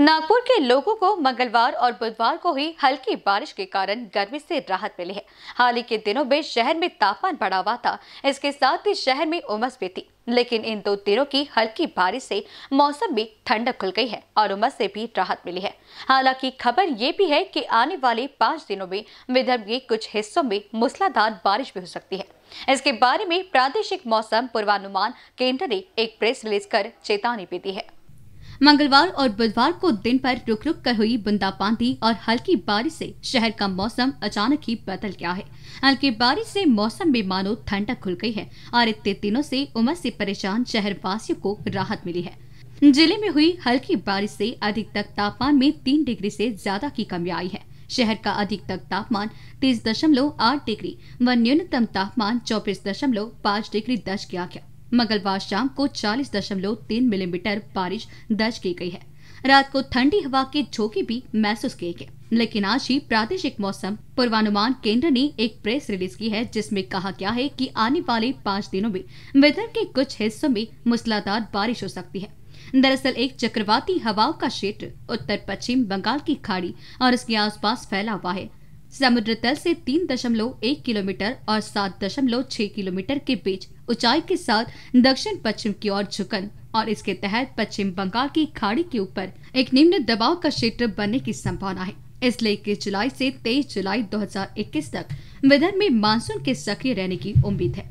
नागपुर के लोगों को मंगलवार और बुधवार को ही हल्की बारिश के कारण गर्मी से राहत मिली है हाल ही के दिनों में शहर में तापमान बढ़ा हुआ था इसके साथ ही शहर में उमस भी थी लेकिन इन दो दिनों की हल्की बारिश से मौसम में ठंडक खुल गई है और उमस से भी राहत मिली है हालांकि खबर ये भी है कि आने वाले पाँच दिनों में विदर्भ के कुछ हिस्सों में मूसलाधार बारिश भी हो सकती है इसके बारे में प्रादेशिक मौसम पूर्वानुमान केंद्र ने एक प्रेस रिलीज कर चेतावनी भी दी है मंगलवार और बुधवार को दिन भर रुक रुक कर हुई बूंदाबांदी और हल्की बारिश से शहर का मौसम अचानक ही बदल गया है हल्की बारिश से मौसम में मानो ठंडक खुल गई है और इतने दिनों से उमस से परेशान शहर वासियों को राहत मिली है जिले में हुई हल्की बारिश से अधिकतम तापमान में तीन डिग्री से ज्यादा की कमी आई है शहर का अधिकतम तापमान तीस दशमलव आठ डिग्री व न्यूनतम तापमान चौबीस दशमलव पाँच डिग्री दर्ज किया गया मंगलवार शाम को चालीस दशमलव तीन मिलीमीटर बारिश दर्ज की गई है रात को ठंडी हवा के झोंके भी महसूस किए गए लेकिन आज ही प्रादेशिक मौसम पूर्वानुमान केंद्र ने एक प्रेस रिलीज की है जिसमें कहा गया है कि आने वाले पाँच दिनों में विदर्भ के कुछ हिस्सों में मूसलाधार बारिश हो सकती है दरअसल एक चक्रवाती हवाओं का क्षेत्र उत्तर पश्चिम बंगाल की खाड़ी और इसके आसपास फैला हुआ है समुद्र तल से एक किलोमीटर और सात दशमलव छह किलोमीटर के बीच ऊंचाई के साथ दक्षिण पश्चिम की ओर झुकन और इसके तहत पश्चिम बंगाल की खाड़ी के ऊपर एक निम्न दबाव का क्षेत्र बनने की संभावना है इसलिए इक्कीस जुलाई से 23 जुलाई 2021 तक विदर्भ में मानसून के सक्रिय रहने की उम्मीद है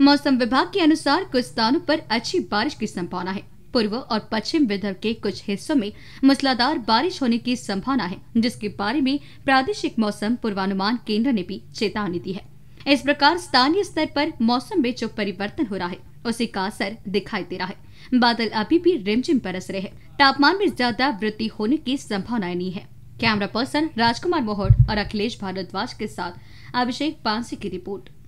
मौसम विभाग के अनुसार कुछ स्थानों पर अच्छी बारिश की संभावना है पूर्व और पश्चिम विदर्भ के कुछ हिस्सों में मूसलाधार बारिश होने की संभावना है जिसके बारे में प्रादेशिक मौसम पूर्वानुमान केंद्र ने भी चेतावनी दी है इस प्रकार स्थानीय स्तर पर मौसम में जो परिवर्तन हो रहा है उसी का असर दिखाई दे रहा है बादल अभी भी रिमझिम बरस रहे हैं तापमान में ज्यादा वृद्धि होने की संभावना नहीं है कैमरा पर्सन राजकुमार मोहट और अखिलेश भारद्वाज के साथ अभिषेक पांसी की रिपोर्ट